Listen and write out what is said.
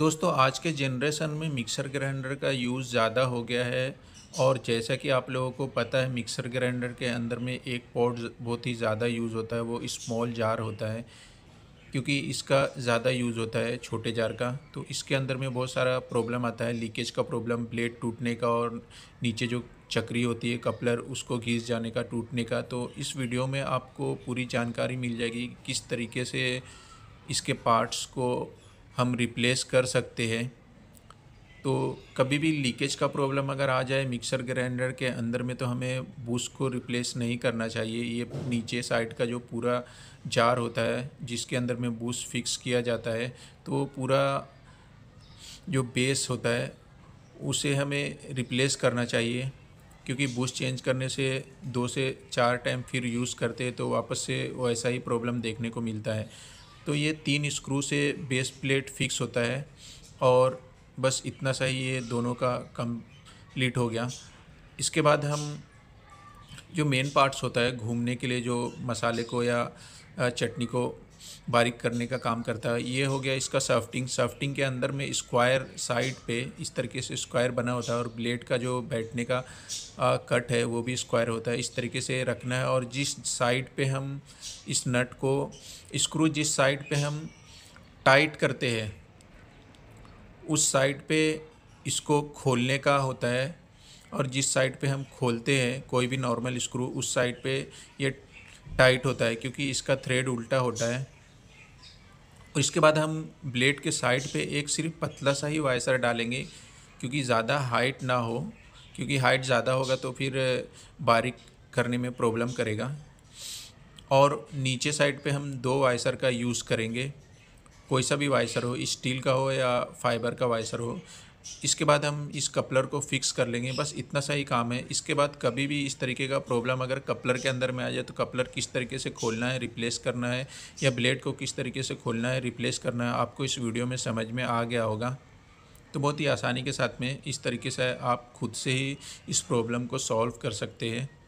दोस्तों आज के जनरेशन में मिक्सर ग्राइंडर का यूज़ ज़्यादा हो गया है और जैसा कि आप लोगों को पता है मिक्सर ग्राइंडर के अंदर में एक पॉट बहुत ही ज़्यादा यूज़ होता है वो स्मॉल जार होता है क्योंकि इसका ज़्यादा यूज़ होता है छोटे जार का तो इसके अंदर में बहुत सारा प्रॉब्लम आता है लीकेज का प्रॉब्लम प्लेट टूटने का और नीचे जो चक्री होती है कपलर उसको घिस जाने का टूटने का तो इस वीडियो में आपको पूरी जानकारी मिल जाएगी किस तरीके से इसके पार्ट्स को हम रिप्लेस कर सकते हैं तो कभी भी लीकेज का प्रॉब्लम अगर आ जाए मिक्सर ग्राइंडर के अंदर में तो हमें बूस को रिप्लेस नहीं करना चाहिए ये नीचे साइड का जो पूरा जार होता है जिसके अंदर में बूस फिक्स किया जाता है तो पूरा जो बेस होता है उसे हमें रिप्लेस करना चाहिए क्योंकि बूस्ट चेंज करने से दो से चार टाइम फिर यूज़ करते तो वापस से वैसा ही प्रॉब्लम देखने को मिलता है तो ये तीन स्क्रू से बेस प्लेट फिक्स होता है और बस इतना सा ही ये दोनों का कंप्लीट हो गया इसके बाद हम जो मेन पार्ट्स होता है घूमने के लिए जो मसाले को या चटनी को बारीक करने का काम करता है ये हो गया इसका सॉफ्टिंग सॉफ्टिंग के अंदर में स्क्वायर साइड पे इस तरीके से स्क्वायर बना होता है और ब्लेड का जो बैठने का आ, कट है वो भी स्क्वायर होता है इस तरीके से रखना है और जिस साइड पे हम इस नट को स्क्रू जिस साइड पे हम टाइट करते हैं उस साइड पे इसको खोलने का होता है और जिस साइड पे हम खोलते हैं कोई भी नॉर्मल स्क्रू उस साइड पे ये टाइट होता है क्योंकि इसका थ्रेड उल्टा होता है और इसके बाद हम ब्लेड के साइड पे एक सिर्फ पतला सा ही वायसर डालेंगे क्योंकि ज़्यादा हाइट ना हो क्योंकि हाइट ज़्यादा होगा तो फिर बारीक करने में प्रॉब्लम करेगा और नीचे साइड पे हम दो वायसर का यूज़ करेंगे कोई सा भी वायसर हो स्टील का हो या फाइबर का वायसर हो इसके बाद हम इस कपलर को फिक्स कर लेंगे बस इतना सा ही काम है इसके बाद कभी भी इस तरीके का प्रॉब्लम अगर कपलर के अंदर में आ जाए तो कपलर किस तरीके से खोलना है रिप्लेस करना है या ब्लेड को किस तरीके से खोलना है रिप्लेस करना है आपको इस वीडियो में समझ में आ गया होगा तो बहुत ही आसानी के साथ में इस तरीके से आप खुद से ही इस प्रॉब्लम को सॉल्व कर सकते हैं